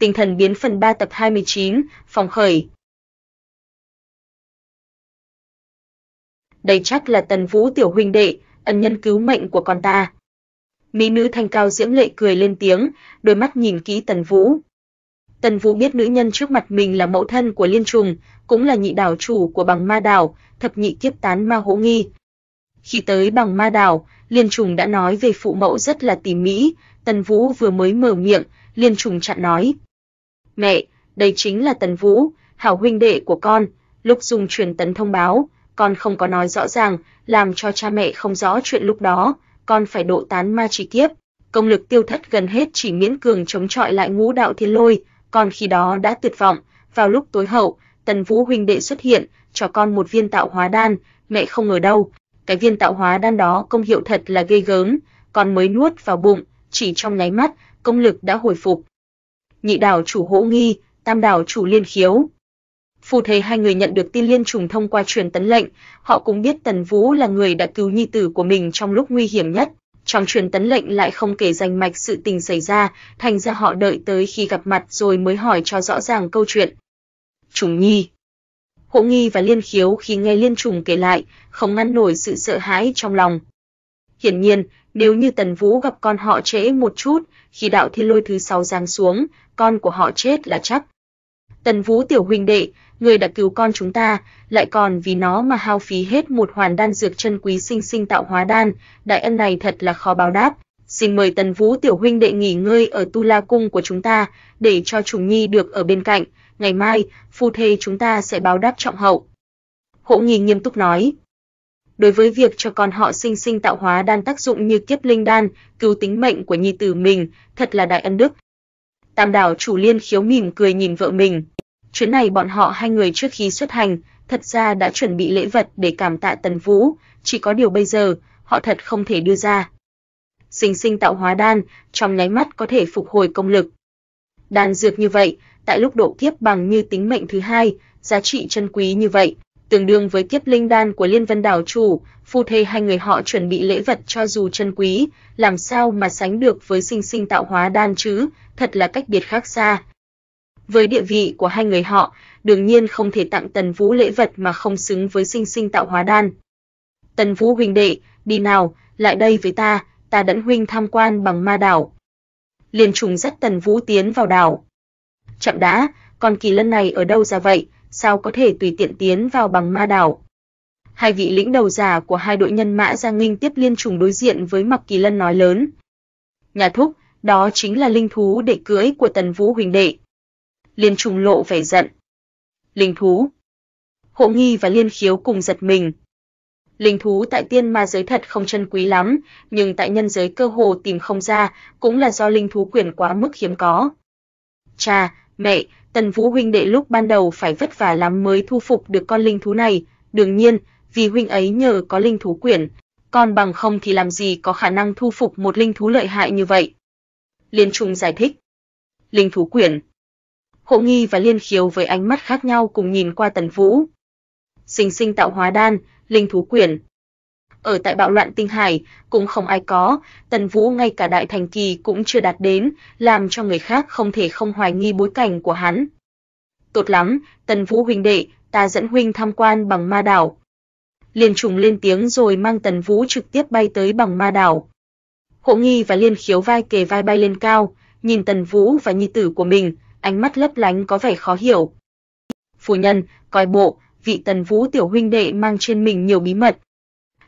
Tinh thần biến phần 3 tập 29, phòng khởi. Đây chắc là Tần Vũ tiểu huynh đệ, ân nhân cứu mệnh của con ta. Mỹ nữ thanh cao diễm lệ cười lên tiếng, đôi mắt nhìn kỹ Tần Vũ. Tần Vũ biết nữ nhân trước mặt mình là mẫu thân của Liên Trùng, cũng là nhị đảo chủ của Bằng Ma đảo, thập nhị kiếp tán ma hỗ nghi. Khi tới Bằng Ma đảo, Liên Trùng đã nói về phụ mẫu rất là tỉ mỉ, Tần Vũ vừa mới mở miệng, Liên Trùng chặn nói. Mẹ, đây chính là Tần Vũ, hảo huynh đệ của con. Lúc dùng truyền tấn thông báo, con không có nói rõ ràng, làm cho cha mẹ không rõ chuyện lúc đó, con phải độ tán ma chi kiếp. Công lực tiêu thất gần hết chỉ miễn cường chống chọi lại ngũ đạo thiên lôi, con khi đó đã tuyệt vọng. Vào lúc tối hậu, Tần Vũ huynh đệ xuất hiện, cho con một viên tạo hóa đan, mẹ không ngờ đâu. Cái viên tạo hóa đan đó công hiệu thật là ghê gớm, con mới nuốt vào bụng, chỉ trong nháy mắt, công lực đã hồi phục, nhị đảo chủ Hỗ Nghi, tam đảo chủ Liên Khiếu. Phù thấy hai người nhận được tin liên trùng thông qua truyền tấn lệnh, họ cũng biết Tần Vũ là người đã cứu nhi tử của mình trong lúc nguy hiểm nhất. Trong truyền tấn lệnh lại không kể danh mạch sự tình xảy ra, thành ra họ đợi tới khi gặp mặt rồi mới hỏi cho rõ ràng câu chuyện. Trùng Nhi Hỗ Nghi và Liên Khiếu khi nghe Liên Trùng kể lại, không ngăn nổi sự sợ hãi trong lòng. Hiển nhiên, nếu như Tần Vũ gặp con họ trễ một chút, khi đạo thiên lôi thứ sáu giáng xuống, con của họ chết là chắc. Tần Vũ tiểu huynh đệ, người đã cứu con chúng ta, lại còn vì nó mà hao phí hết một hoàn đan dược chân quý sinh sinh tạo hóa đan, đại ân này thật là khó báo đáp. Xin mời Tần Vũ tiểu huynh đệ nghỉ ngơi ở Tu La cung của chúng ta, để cho trùng nhi được ở bên cạnh, ngày mai phu thê chúng ta sẽ báo đáp trọng hậu." Hộ Nghi nghiêm túc nói. Đối với việc cho con họ sinh sinh tạo hóa đan tác dụng như kiếp linh đan, cứu tính mệnh của nhi tử mình, thật là đại ân đức, Tam đảo chủ Liên Khiếu mỉm cười nhìn vợ mình. Chuyến này bọn họ hai người trước khi xuất hành, thật ra đã chuẩn bị lễ vật để cảm tạ Tần Vũ, chỉ có điều bây giờ, họ thật không thể đưa ra. Sinh sinh tạo hóa đan, trong nháy mắt có thể phục hồi công lực. Đan dược như vậy, tại lúc độ kiếp bằng như tính mệnh thứ hai, giá trị chân quý như vậy, tương đương với kiếp linh đan của Liên Vân đảo chủ, phu thê hai người họ chuẩn bị lễ vật cho dù chân quý, làm sao mà sánh được với sinh sinh tạo hóa đan chứ, thật là cách biệt khác xa. Với địa vị của hai người họ, đương nhiên không thể tặng Tần Vũ lễ vật mà không xứng với sinh sinh tạo hóa đan. Tần Vũ huynh đệ, đi nào, lại đây với ta, ta dẫn huynh tham quan bằng ma đảo. Liên trùng dắt Tần Vũ tiến vào đảo. Chậm đã, con kỳ lân này ở đâu ra vậy, sao có thể tùy tiện tiến vào bằng ma đảo. Hai vị lĩnh đầu giả của hai đội nhân mã Giang Ninh tiếp liên trùng đối diện với mặc Kỳ Lân nói lớn. Nhà thúc, đó chính là linh thú để cưới của Tần Vũ huỳnh đệ. Liên trùng lộ vẻ giận. Linh thú. Hộ nghi và liên khiếu cùng giật mình. Linh thú tại tiên ma giới thật không chân quý lắm, nhưng tại nhân giới cơ hồ tìm không ra, cũng là do linh thú quyền quá mức hiếm có. cha. Mẹ, Tần Vũ huynh đệ lúc ban đầu phải vất vả lắm mới thu phục được con linh thú này, đương nhiên, vì huynh ấy nhờ có linh thú quyển, còn bằng không thì làm gì có khả năng thu phục một linh thú lợi hại như vậy. Liên Trung giải thích. Linh thú quyển. Hộ Nghi và Liên Khiếu với ánh mắt khác nhau cùng nhìn qua Tần Vũ. Sinh sinh tạo hóa đan, linh thú quyển ở tại bạo loạn tinh hải cũng không ai có, Tần Vũ ngay cả đại thành kỳ cũng chưa đạt đến, làm cho người khác không thể không hoài nghi bối cảnh của hắn. Tốt lắm, Tần Vũ huynh đệ, ta dẫn huynh tham quan bằng ma đảo. Liên trùng lên tiếng rồi mang Tần Vũ trực tiếp bay tới bằng ma đảo. Hộ Nghi và Liên Khiếu vai kề vai bay lên cao, nhìn Tần Vũ và nhi tử của mình, ánh mắt lấp lánh có vẻ khó hiểu. "Phu nhân, coi bộ, vị Tần Vũ tiểu huynh đệ mang trên mình nhiều bí mật,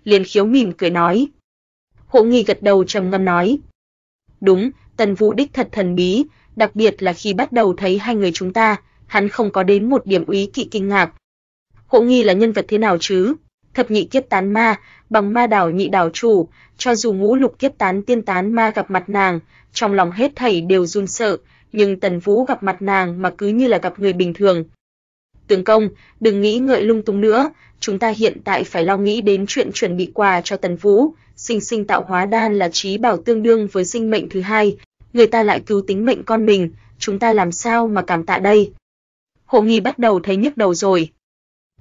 liền khiếu mỉm cười nói. Hộ nghi gật đầu trầm ngâm nói. Đúng, Tần Vũ đích thật thần bí, đặc biệt là khi bắt đầu thấy hai người chúng ta, hắn không có đến một điểm ý kỵ kinh ngạc. Hộ nghi là nhân vật thế nào chứ? Thập nhị kiếp tán ma, bằng ma đảo nhị đảo chủ, cho dù ngũ lục kiếp tán tiên tán ma gặp mặt nàng, trong lòng hết thảy đều run sợ, nhưng Tần Vũ gặp mặt nàng mà cứ như là gặp người bình thường, Tướng công, đừng nghĩ ngợi lung tung nữa, chúng ta hiện tại phải lo nghĩ đến chuyện chuẩn bị quà cho Tần Vũ, sinh sinh tạo hóa đan là chí bảo tương đương với sinh mệnh thứ hai, người ta lại cứu tính mệnh con mình, chúng ta làm sao mà cảm tạ đây? Hồ Nghi bắt đầu thấy nhức đầu rồi.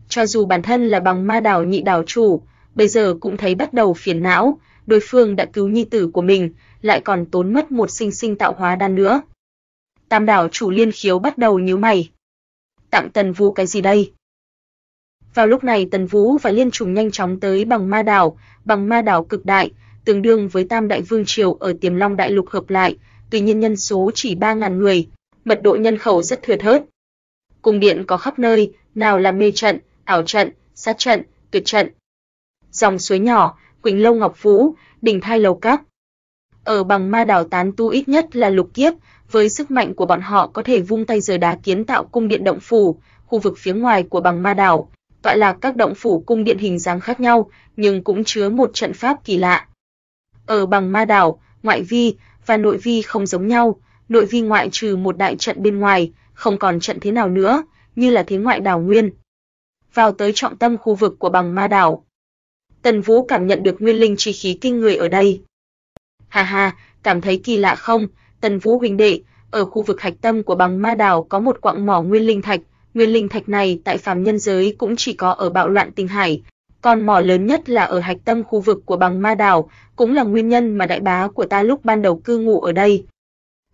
Cho dù bản thân là bằng ma đảo nhị đảo chủ, bây giờ cũng thấy bắt đầu phiền não, đối phương đã cứu nhi tử của mình, lại còn tốn mất một sinh sinh tạo hóa đan nữa. Tam đảo chủ liên khiếu bắt đầu nhíu mày tặng Tần Vũ cái gì đây? Vào lúc này Tần Vũ và Liên Trùng nhanh chóng tới bằng ma đảo, bằng ma đảo cực đại, tương đương với Tam Đại Vương Triều ở Tiềm Long Đại Lục hợp lại, tuy nhiên nhân số chỉ 3.000 người, mật độ nhân khẩu rất thừa thớt. Cung điện có khắp nơi, nào là mê trận, ảo trận, sát trận, tuyệt trận. Dòng suối nhỏ, Quỳnh Lâu Ngọc Vũ, đỉnh thai lầu các. Ở bằng ma đảo tán tu ít nhất là lục kiếp, với sức mạnh của bọn họ có thể vung tay rời đá kiến tạo cung điện động phủ, khu vực phía ngoài của bằng ma đảo, tọa lạc các động phủ cung điện hình dáng khác nhau, nhưng cũng chứa một trận pháp kỳ lạ. Ở bằng ma đảo, ngoại vi và nội vi không giống nhau, nội vi ngoại trừ một đại trận bên ngoài, không còn trận thế nào nữa, như là thế ngoại đảo nguyên. Vào tới trọng tâm khu vực của bằng ma đảo. Tần Vũ cảm nhận được nguyên linh chi khí kinh người ở đây. Ha ha, cảm thấy kỳ lạ không? Tần Vũ huynh đệ, ở khu vực hạch tâm của băng Ma Đảo có một quặng mỏ nguyên linh thạch, nguyên linh thạch này tại phàm nhân giới cũng chỉ có ở Bạo Loạn Tinh Hải, còn mỏ lớn nhất là ở hạch tâm khu vực của băng Ma Đảo, cũng là nguyên nhân mà đại bá của ta lúc ban đầu cư ngụ ở đây."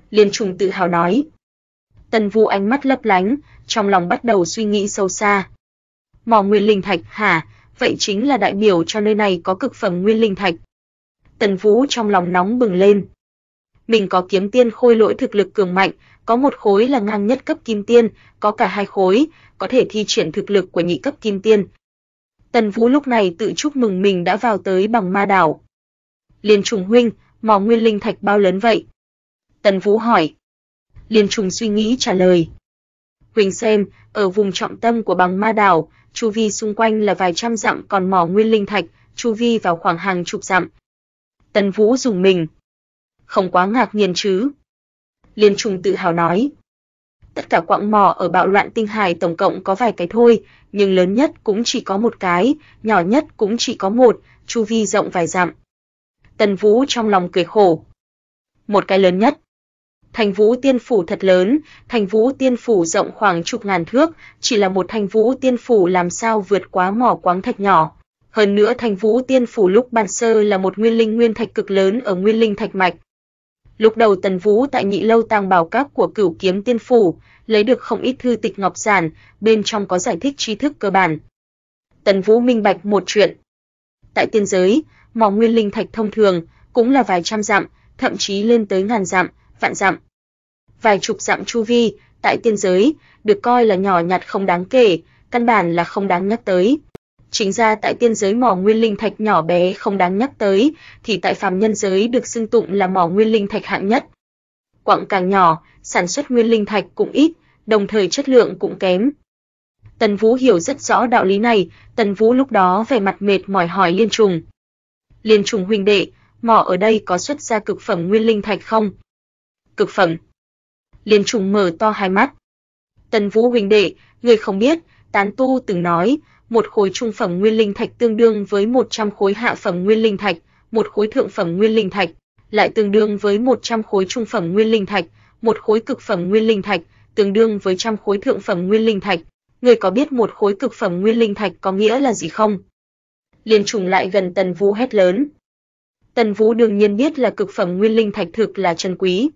Liên Trùng tự hào nói. Tần Vũ ánh mắt lấp lánh, trong lòng bắt đầu suy nghĩ sâu xa. Mỏ nguyên linh thạch hả? Vậy chính là đại biểu cho nơi này có cực phẩm nguyên linh thạch. Tần Vũ trong lòng nóng bừng lên mình có kiếm tiên khôi lỗi thực lực cường mạnh, có một khối là ngang nhất cấp kim tiên, có cả hai khối, có thể thi triển thực lực của nhị cấp kim tiên. Tần Vũ lúc này tự chúc mừng mình đã vào tới bằng ma đảo. Liên Trùng huynh, mỏ nguyên linh thạch bao lớn vậy? Tần Vũ hỏi. Liên Trùng suy nghĩ trả lời. Huynh xem, ở vùng trọng tâm của bằng ma đảo, chu vi xung quanh là vài trăm dặm còn mỏ nguyên linh thạch, chu vi vào khoảng hàng chục dặm. Tần Vũ dùng mình không quá ngạc nhiên chứ. Liên Trung tự hào nói. Tất cả quặng mỏ ở bạo loạn tinh hải tổng cộng có vài cái thôi, nhưng lớn nhất cũng chỉ có một cái, nhỏ nhất cũng chỉ có một, chu vi rộng vài dặm. Tần Vũ trong lòng cười khổ. Một cái lớn nhất. Thành Vũ Tiên phủ thật lớn, Thành Vũ Tiên phủ rộng khoảng chục ngàn thước, chỉ là một Thành Vũ Tiên phủ làm sao vượt quá mỏ quáng thạch nhỏ. Hơn nữa Thành Vũ Tiên phủ lúc ban sơ là một nguyên linh nguyên thạch cực lớn ở nguyên linh thạch mạch, Lúc đầu Tần Vũ tại nhị lâu tàng bảo các của cửu kiếm tiên phủ, lấy được không ít thư tịch ngọc giản, bên trong có giải thích tri thức cơ bản. Tần Vũ minh bạch một chuyện. Tại tiên giới, mỏ nguyên linh thạch thông thường cũng là vài trăm dặm, thậm chí lên tới ngàn dặm, vạn dặm. Vài chục dặm chu vi, tại tiên giới, được coi là nhỏ nhặt không đáng kể, căn bản là không đáng nhắc tới. Chính ra tại tiên giới mỏ nguyên linh thạch nhỏ bé không đáng nhắc tới, thì tại phàm nhân giới được xưng tụng là mỏ nguyên linh thạch hạng nhất. Quặng càng nhỏ, sản xuất nguyên linh thạch cũng ít, đồng thời chất lượng cũng kém. Tần Vũ hiểu rất rõ đạo lý này, Tần Vũ lúc đó vẻ mặt mệt mỏi hỏi Liên Trùng. Liên Trùng huynh đệ, mỏ ở đây có xuất ra cực phẩm nguyên linh thạch không? Cực phẩm? Liên Trùng mở to hai mắt. Tần Vũ huynh đệ, người không biết, Tán Tu từng nói, một khối trung phẩm nguyên linh thạch tương đương với 100 khối hạ phẩm nguyên linh thạch, một khối thượng phẩm nguyên linh thạch, lại tương đương với 100 khối trung phẩm nguyên linh thạch, một khối cực phẩm nguyên linh thạch, tương đương với trăm khối thượng phẩm nguyên linh thạch. Người có biết một khối cực phẩm nguyên linh thạch có nghĩa là gì không? Liên trùng lại gần Tần Vũ hét lớn. Tần Vũ đương nhiên biết là cực phẩm nguyên linh thạch thực là chân quý,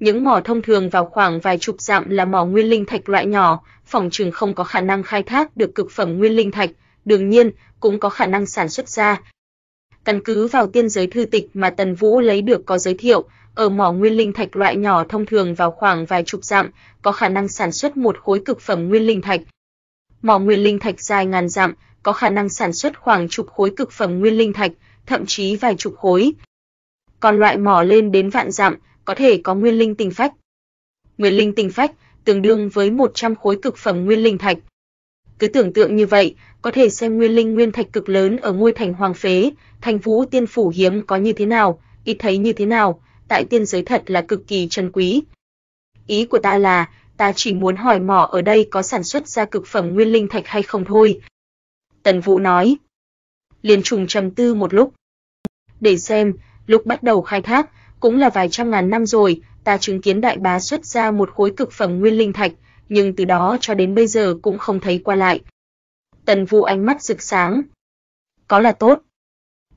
những mỏ thông thường vào khoảng vài chục dặm là mỏ nguyên linh thạch loại nhỏ, phòng trường không có khả năng khai thác được cực phẩm nguyên linh thạch, đương nhiên cũng có khả năng sản xuất ra. Căn cứ vào tiên giới thư tịch mà Tần Vũ lấy được có giới thiệu, ở mỏ nguyên linh thạch loại nhỏ thông thường vào khoảng vài chục dặm, có khả năng sản xuất một khối cực phẩm nguyên linh thạch. Mỏ nguyên linh thạch dài ngàn dặm, có khả năng sản xuất khoảng chục khối cực phẩm nguyên linh thạch, thậm chí vài chục khối. Còn loại mỏ lên đến vạn dặm, có thể có nguyên linh tinh phách. Nguyên linh tinh phách tương đương với 100 khối cực phẩm nguyên linh thạch. Cứ tưởng tượng như vậy, có thể xem nguyên linh nguyên thạch cực lớn ở ngôi thành Hoàng Phế, thành Vũ Tiên phủ hiếm có như thế nào, ít thấy như thế nào, tại tiên giới thật là cực kỳ trân quý. Ý của ta là, ta chỉ muốn hỏi mỏ ở đây có sản xuất ra cực phẩm nguyên linh thạch hay không thôi." Tần Vũ nói. Liên Trùng trầm tư một lúc. Để xem, lúc bắt đầu khai thác, cũng là vài trăm ngàn năm rồi, ta chứng kiến đại bá xuất ra một khối cực phẩm nguyên linh thạch, nhưng từ đó cho đến bây giờ cũng không thấy qua lại. Tần Vũ ánh mắt rực sáng. Có là tốt.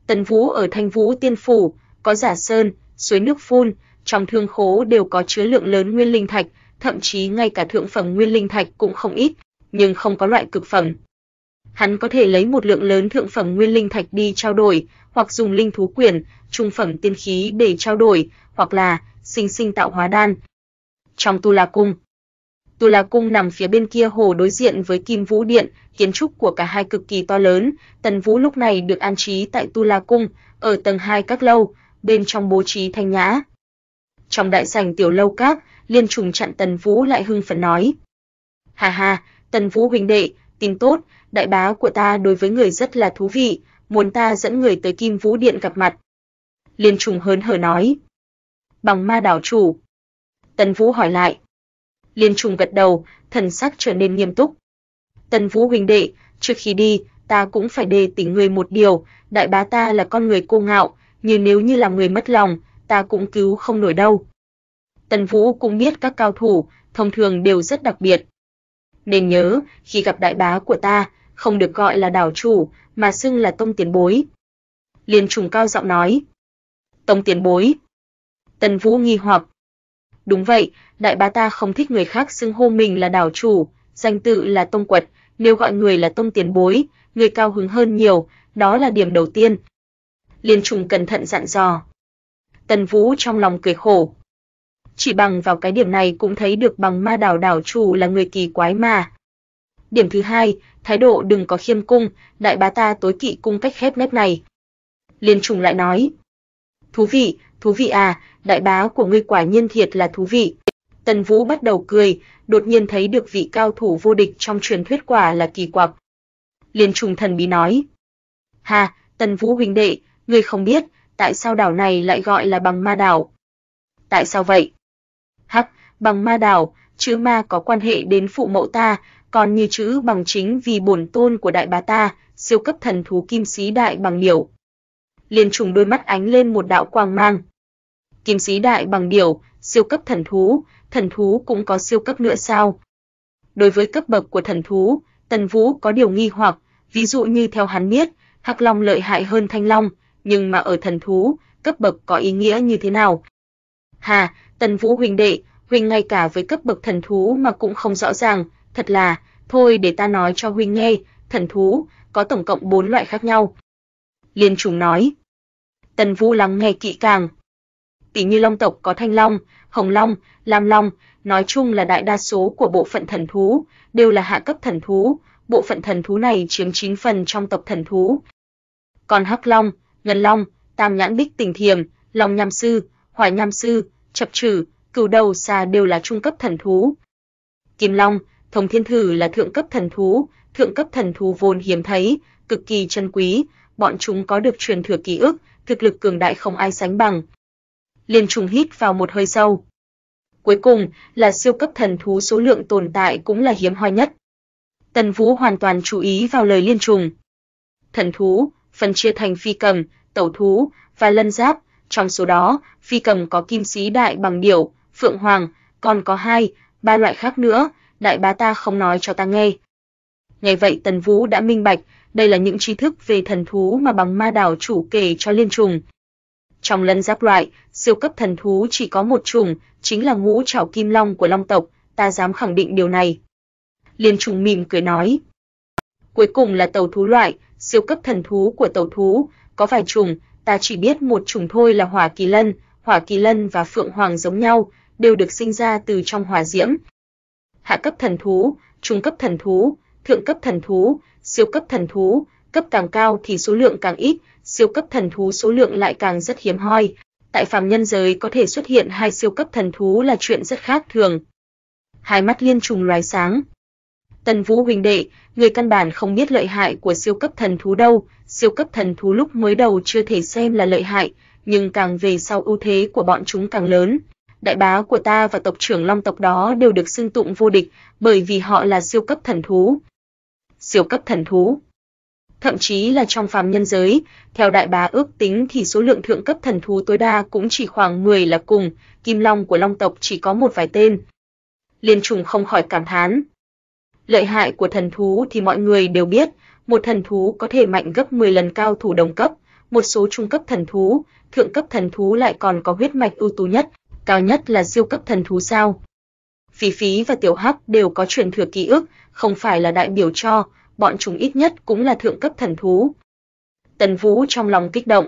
Tần Vũ ở Thanh Vũ Tiên phủ, có giả sơn, suối nước phun, trong thương khố đều có chứa lượng lớn nguyên linh thạch, thậm chí ngay cả thượng phẩm nguyên linh thạch cũng không ít, nhưng không có loại cực phẩm. Hắn có thể lấy một lượng lớn thượng phẩm nguyên linh thạch đi trao đổi, hoặc dùng linh thú quyền, trung phẩm tiên khí để trao đổi, hoặc là sinh sinh tạo hóa đan. Trong Tu La cung, Tu La cung nằm phía bên kia hồ đối diện với Kim Vũ điện, kiến trúc của cả hai cực kỳ to lớn, Tần Vũ lúc này được an trí tại Tu La cung, ở tầng 2 các lâu, bên trong bố trí thanh nhã. Trong đại sảnh tiểu lâu các, Liên trùng chặn Tần Vũ lại hưng phấn nói: "Hà hà, Tần Vũ huynh đệ, tin tốt, đại bá của ta đối với người rất là thú vị, muốn ta dẫn người tới Kim Vũ Điện gặp mặt. Liên trùng hớn hở nói. Bằng ma đảo chủ. Tần Vũ hỏi lại. Liên trùng gật đầu, thần sắc trở nên nghiêm túc. Tần Vũ huynh đệ, trước khi đi, ta cũng phải đề tỉnh người một điều, đại bá ta là con người cô ngạo, nhưng nếu như là người mất lòng, ta cũng cứu không nổi đâu. Tần Vũ cũng biết các cao thủ, thông thường đều rất đặc biệt. Nên nhớ, khi gặp đại bá của ta, không được gọi là đảo chủ, mà xưng là tông tiền bối. Liên trùng cao giọng nói. Tông tiền bối. Tần Vũ nghi hoặc. Đúng vậy, đại bá ta không thích người khác xưng hô mình là đảo chủ, danh tự là tông quật, nếu gọi người là tông tiền bối, người cao hứng hơn nhiều, đó là điểm đầu tiên. Liên trùng cẩn thận dặn dò. Tần Vũ trong lòng cười khổ. Chỉ bằng vào cái điểm này cũng thấy được bằng ma đảo đảo chủ là người kỳ quái mà. Điểm thứ hai, thái độ đừng có khiêm cung, đại bá ta tối kỵ cung cách khép nép này. Liên trùng lại nói, thú vị, thú vị à, đại bá của ngươi quả nhiên thiệt là thú vị. Tần Vũ bắt đầu cười, đột nhiên thấy được vị cao thủ vô địch trong truyền thuyết quả là kỳ quặc. Liên trùng thần bí nói, ha, Tần Vũ huynh đệ, ngươi không biết, tại sao đảo này lại gọi là bằng ma đảo? Tại sao vậy? Hắc, bằng ma đảo, chữ ma có quan hệ đến phụ mẫu ta, còn như chữ bằng chính vì bổn tôn của đại bà ta, siêu cấp thần thú kim sĩ đại bằng điểu. Liên trùng đôi mắt ánh lên một đạo quang mang. Kim sĩ đại bằng điểu, siêu cấp thần thú, thần thú cũng có siêu cấp nữa sao? Đối với cấp bậc của thần thú, Tần Vũ có điều nghi hoặc, ví dụ như theo hắn biết, Hắc Long lợi hại hơn Thanh Long, nhưng mà ở thần thú, cấp bậc có ý nghĩa như thế nào? Hà, Tần Vũ huynh đệ, huynh ngay cả với cấp bậc thần thú mà cũng không rõ ràng, Thật là, thôi để ta nói cho huynh nghe, thần thú có tổng cộng 4 loại khác nhau." Liên trùng nói. Tần Vũ lắng nghe kỹ càng. Tỷ như long tộc có thanh long, hồng long, lam long, nói chung là đại đa số của bộ phận thần thú đều là hạ cấp thần thú, bộ phận thần thú này chiếm 9 phần trong tộc thần thú. Còn hắc long, ngân long, tam nhãn bích tình thiềm, long nham sư, hoài nham sư, chập trừ, cửu đầu xà đều là trung cấp thần thú. Kim long, Thông thiên thử là thượng cấp thần thú, thượng cấp thần thú vốn hiếm thấy, cực kỳ chân quý, bọn chúng có được truyền thừa ký ức, thực lực cường đại không ai sánh bằng. Liên trùng hít vào một hơi sâu. Cuối cùng, là siêu cấp thần thú số lượng tồn tại cũng là hiếm hoi nhất. Tần Vũ hoàn toàn chú ý vào lời liên trùng. Thần thú, phân chia thành phi cầm, tẩu thú và lân giáp, trong số đó, phi cầm có kim sĩ đại bằng điểu, phượng hoàng, còn có hai, ba loại khác nữa, đại bá ta không nói cho ta nghe. Ngày vậy Tần Vũ đã minh bạch, đây là những tri thức về thần thú mà bằng ma đảo chủ kể cho liên trùng. Trong lần giáp loại, siêu cấp thần thú chỉ có một chủng, chính là ngũ trảo kim long của long tộc, ta dám khẳng định điều này. Liên trùng mỉm cười nói. Cuối cùng là tàu thú loại, siêu cấp thần thú của tàu thú, có vài chủng, ta chỉ biết một chủng thôi là hỏa kỳ lân, hỏa kỳ lân và phượng hoàng giống nhau, đều được sinh ra từ trong hỏa diễm, hạ cấp thần thú, trung cấp thần thú, thượng cấp thần thú, siêu cấp thần thú, cấp càng cao thì số lượng càng ít, siêu cấp thần thú số lượng lại càng rất hiếm hoi. Tại phàm nhân giới có thể xuất hiện hai siêu cấp thần thú là chuyện rất khác thường. Hai mắt liên trùng loài sáng. Tần Vũ huynh đệ, người căn bản không biết lợi hại của siêu cấp thần thú đâu, siêu cấp thần thú lúc mới đầu chưa thể xem là lợi hại, nhưng càng về sau ưu thế của bọn chúng càng lớn, đại bá của ta và tộc trưởng long tộc đó đều được xưng tụng vô địch bởi vì họ là siêu cấp thần thú. Siêu cấp thần thú. Thậm chí là trong phàm nhân giới, theo đại bá ước tính thì số lượng thượng cấp thần thú tối đa cũng chỉ khoảng 10 là cùng, kim long của long tộc chỉ có một vài tên. Liên trùng không khỏi cảm thán. Lợi hại của thần thú thì mọi người đều biết, một thần thú có thể mạnh gấp 10 lần cao thủ đồng cấp, một số trung cấp thần thú, thượng cấp thần thú lại còn có huyết mạch ưu tú nhất, cao nhất là siêu cấp thần thú sao? Phí Phí và Tiểu Hắc đều có truyền thừa ký ức, không phải là đại biểu cho, bọn chúng ít nhất cũng là thượng cấp thần thú. Tần Vũ trong lòng kích động.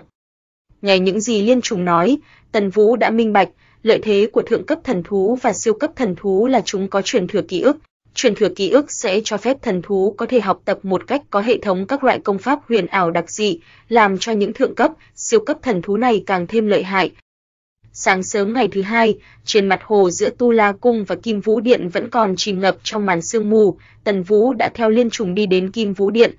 Nghe những gì Liên Trùng nói, Tần Vũ đã minh bạch, lợi thế của thượng cấp thần thú và siêu cấp thần thú là chúng có truyền thừa ký ức. Truyền thừa ký ức sẽ cho phép thần thú có thể học tập một cách có hệ thống các loại công pháp huyền ảo đặc dị, làm cho những thượng cấp, siêu cấp thần thú này càng thêm lợi hại, sáng sớm ngày thứ hai, trên mặt hồ giữa Tu La Cung và Kim Vũ Điện vẫn còn chìm ngập trong màn sương mù, Tần Vũ đã theo liên trùng đi đến Kim Vũ Điện.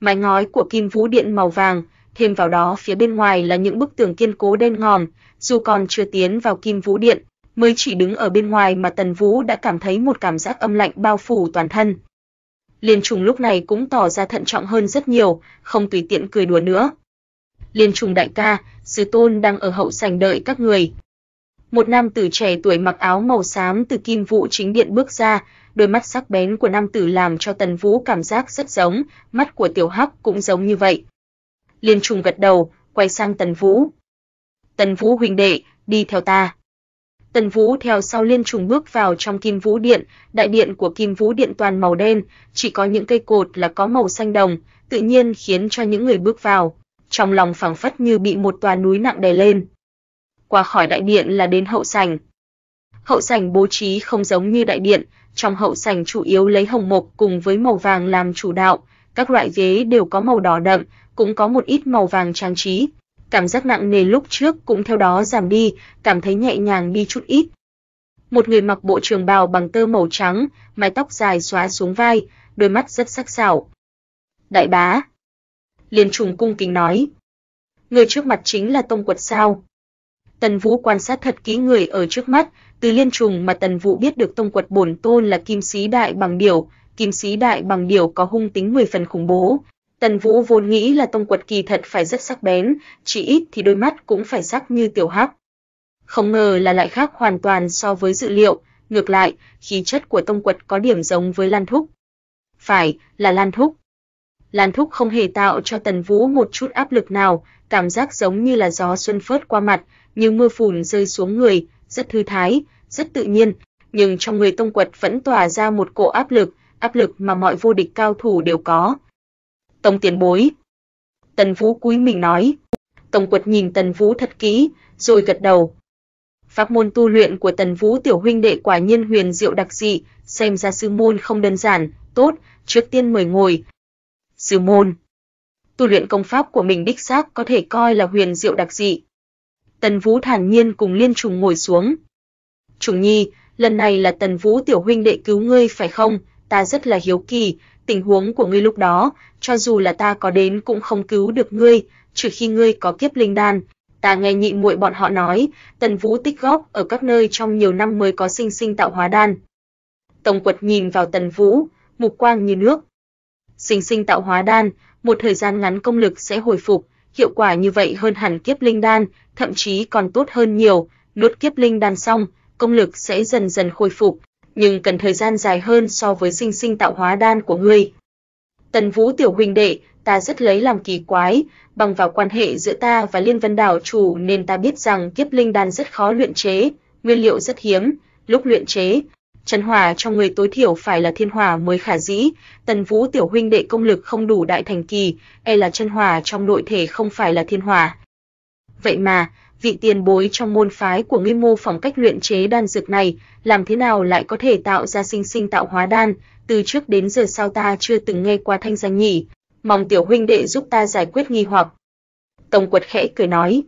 Mái ngói của Kim Vũ Điện màu vàng, thêm vào đó phía bên ngoài là những bức tường kiên cố đen ngòm, dù còn chưa tiến vào Kim Vũ Điện, mới chỉ đứng ở bên ngoài mà Tần Vũ đã cảm thấy một cảm giác âm lạnh bao phủ toàn thân. Liên trùng lúc này cũng tỏ ra thận trọng hơn rất nhiều, không tùy tiện cười đùa nữa. Liên Trùng đại ca, sư tôn đang ở hậu sảnh đợi các người. Một nam tử trẻ tuổi mặc áo màu xám từ kim vụ chính điện bước ra, đôi mắt sắc bén của nam tử làm cho Tần Vũ cảm giác rất giống, mắt của Tiểu Hắc cũng giống như vậy. Liên Trùng gật đầu, quay sang Tần Vũ. "Tần Vũ huynh đệ, đi theo ta." Tần Vũ theo sau Liên Trùng bước vào trong Kim Vũ Điện, đại điện của Kim Vũ Điện toàn màu đen, chỉ có những cây cột là có màu xanh đồng, tự nhiên khiến cho những người bước vào trong lòng phảng phất như bị một tòa núi nặng đè lên. Qua khỏi đại điện là đến hậu sảnh. Hậu sảnh bố trí không giống như đại điện, trong hậu sảnh chủ yếu lấy hồng mộc cùng với màu vàng làm chủ đạo, các loại ghế đều có màu đỏ đậm, cũng có một ít màu vàng trang trí. Cảm giác nặng nề lúc trước cũng theo đó giảm đi, cảm thấy nhẹ nhàng đi chút ít. Một người mặc bộ trường bào bằng tơ màu trắng, mái tóc dài xóa xuống vai, đôi mắt rất sắc sảo. Đại bá, liền trùng cung kính nói. Người trước mặt chính là Tông Quật sao? Tần Vũ quan sát thật kỹ người ở trước mắt, từ liên trùng mà Tần Vũ biết được Tông Quật bổn tôn là kim sĩ đại bằng điểu, kim sĩ đại bằng điểu có hung tính 10 phần khủng bố. Tần Vũ vốn nghĩ là Tông Quật kỳ thật phải rất sắc bén, chỉ ít thì đôi mắt cũng phải sắc như tiểu hắc. Không ngờ là lại khác hoàn toàn so với dự liệu, ngược lại, khí chất của Tông Quật có điểm giống với Lan Thúc. Phải, là Lan Thúc. Lan Thúc không hề tạo cho Tần Vũ một chút áp lực nào, cảm giác giống như là gió xuân phớt qua mặt, như mưa phùn rơi xuống người, rất thư thái, rất tự nhiên, nhưng trong người Tông Quật vẫn tỏa ra một cỗ áp lực, áp lực mà mọi vô địch cao thủ đều có. Tông tiền bối. Tần Vũ cúi mình nói. Tông Quật nhìn Tần Vũ thật kỹ, rồi gật đầu. Pháp môn tu luyện của Tần Vũ tiểu huynh đệ quả nhiên huyền diệu đặc dị, xem ra sư môn không đơn giản, tốt, trước tiên mời ngồi, sư môn. Tu luyện công pháp của mình đích xác có thể coi là huyền diệu đặc dị. Tần Vũ thản nhiên cùng Liên Trùng ngồi xuống. "Trùng Nhi, lần này là Tần Vũ tiểu huynh đệ cứu ngươi phải không? Ta rất là hiếu kỳ, tình huống của ngươi lúc đó, cho dù là ta có đến cũng không cứu được ngươi, trừ khi ngươi có kiếp linh đan." Ta nghe nhị muội bọn họ nói, Tần Vũ tích góp ở các nơi trong nhiều năm mới có sinh sinh tạo hóa đan. Tông Quật nhìn vào Tần Vũ, mục quang như nước sinh sinh tạo hóa đan, một thời gian ngắn công lực sẽ hồi phục, hiệu quả như vậy hơn hẳn kiếp linh đan, thậm chí còn tốt hơn nhiều, nuốt kiếp linh đan xong, công lực sẽ dần dần khôi phục, nhưng cần thời gian dài hơn so với sinh sinh tạo hóa đan của ngươi. Tần Vũ tiểu huynh đệ, ta rất lấy làm kỳ quái, bằng vào quan hệ giữa ta và Liên Vân đảo chủ nên ta biết rằng kiếp linh đan rất khó luyện chế, nguyên liệu rất hiếm, lúc luyện chế, Trần Hòa trong người tối thiểu phải là Thiên Hòa mới khả dĩ, Tần Vũ tiểu huynh đệ công lực không đủ đại thành kỳ, e là Trần Hòa trong nội thể không phải là Thiên Hòa. Vậy mà, vị tiền bối trong môn phái của ngươi mô phỏng cách luyện chế đan dược này, làm thế nào lại có thể tạo ra sinh sinh tạo hóa đan, từ trước đến giờ sao ta chưa từng nghe qua thanh danh nhỉ, mong tiểu huynh đệ giúp ta giải quyết nghi hoặc. Tông quật khẽ cười nói.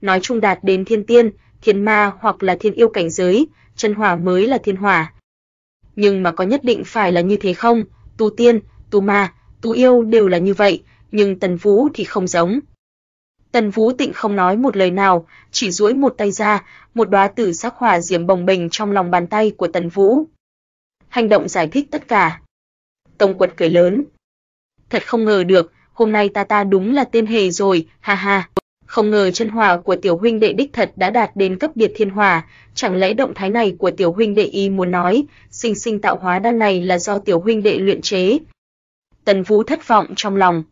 Nói chung đạt đến thiên tiên, thiên ma hoặc là thiên yêu cảnh giới, chân hỏa mới là thiên hỏa. Nhưng mà có nhất định phải là như thế không? Tu tiên, tu ma, tu yêu đều là như vậy, nhưng Tần Vũ thì không giống. Tần Vũ Tịnh không nói một lời nào, chỉ duỗi một tay ra, một đóa tử sắc hỏa diễm bồng bềnh trong lòng bàn tay của Tần Vũ. Hành động giải thích tất cả. Tông Quật cười lớn. Thật không ngờ được, hôm nay ta ta đúng là tên hề rồi, ha ha. Không ngờ chân hỏa của tiểu huynh đệ đích thật đã đạt đến cấp biệt thiên hỏa, chẳng lẽ động thái này của tiểu huynh đệ y muốn nói, sinh sinh tạo hóa đan này là do tiểu huynh đệ luyện chế. Tần Vũ thất vọng trong lòng.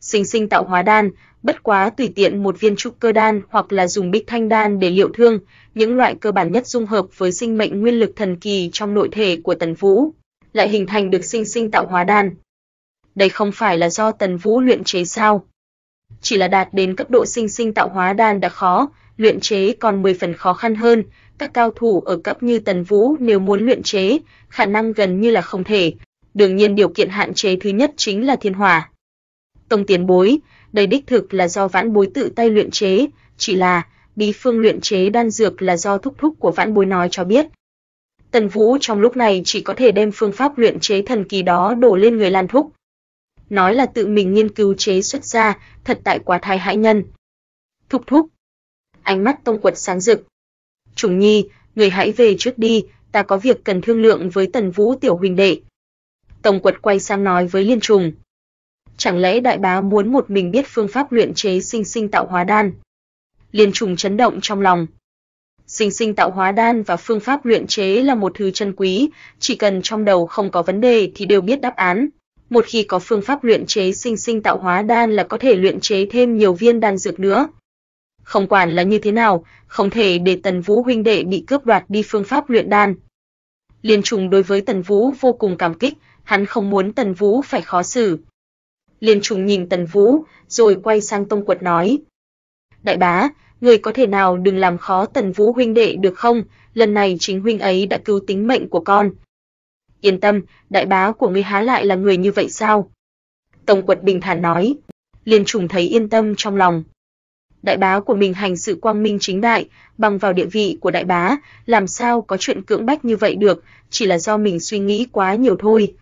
Sinh sinh tạo hóa đan, bất quá tùy tiện một viên trúc cơ đan hoặc là dùng bích thanh đan để liệu thương, những loại cơ bản nhất dung hợp với sinh mệnh nguyên lực thần kỳ trong nội thể của Tần Vũ, lại hình thành được sinh sinh tạo hóa đan. Đây không phải là do Tần Vũ luyện chế sao? chỉ là đạt đến cấp độ sinh sinh tạo hóa đan đã khó, luyện chế còn 10 phần khó khăn hơn, các cao thủ ở cấp như Tần Vũ nếu muốn luyện chế, khả năng gần như là không thể. Đương nhiên điều kiện hạn chế thứ nhất chính là thiên hỏa. Tông tiền bối, đây đích thực là do Vãn Bối tự tay luyện chế, chỉ là bí phương luyện chế đan dược là do thúc thúc của Vãn Bối nói cho biết. Tần Vũ trong lúc này chỉ có thể đem phương pháp luyện chế thần kỳ đó đổ lên người Lan Thúc, nói là tự mình nghiên cứu chế xuất ra, thật tại quá thái hãi nhân. Thúc thúc. Ánh mắt Tông Quật sáng rực. Trùng Nhi, người hãy về trước đi, ta có việc cần thương lượng với Tần Vũ tiểu huynh đệ. Tông Quật quay sang nói với Liên Trùng. Chẳng lẽ đại bá muốn một mình biết phương pháp luyện chế sinh sinh tạo hóa đan? Liên Trùng chấn động trong lòng. Sinh sinh tạo hóa đan và phương pháp luyện chế là một thứ chân quý, chỉ cần trong đầu không có vấn đề thì đều biết đáp án một khi có phương pháp luyện chế sinh sinh tạo hóa đan là có thể luyện chế thêm nhiều viên đan dược nữa. Không quản là như thế nào, không thể để Tần Vũ huynh đệ bị cướp đoạt đi phương pháp luyện đan. Liên Trùng đối với Tần Vũ vô cùng cảm kích, hắn không muốn Tần Vũ phải khó xử. Liên Trùng nhìn Tần Vũ, rồi quay sang Tông Quật nói: "Đại bá, người có thể nào đừng làm khó Tần Vũ huynh đệ được không? Lần này chính huynh ấy đã cứu tính mệnh của con, Yên tâm, đại bá của ngươi há lại là người như vậy sao? Tổng quật bình thản nói, liền trùng thấy yên tâm trong lòng. Đại bá của mình hành sự quang minh chính đại, bằng vào địa vị của đại bá, làm sao có chuyện cưỡng bách như vậy được, chỉ là do mình suy nghĩ quá nhiều thôi.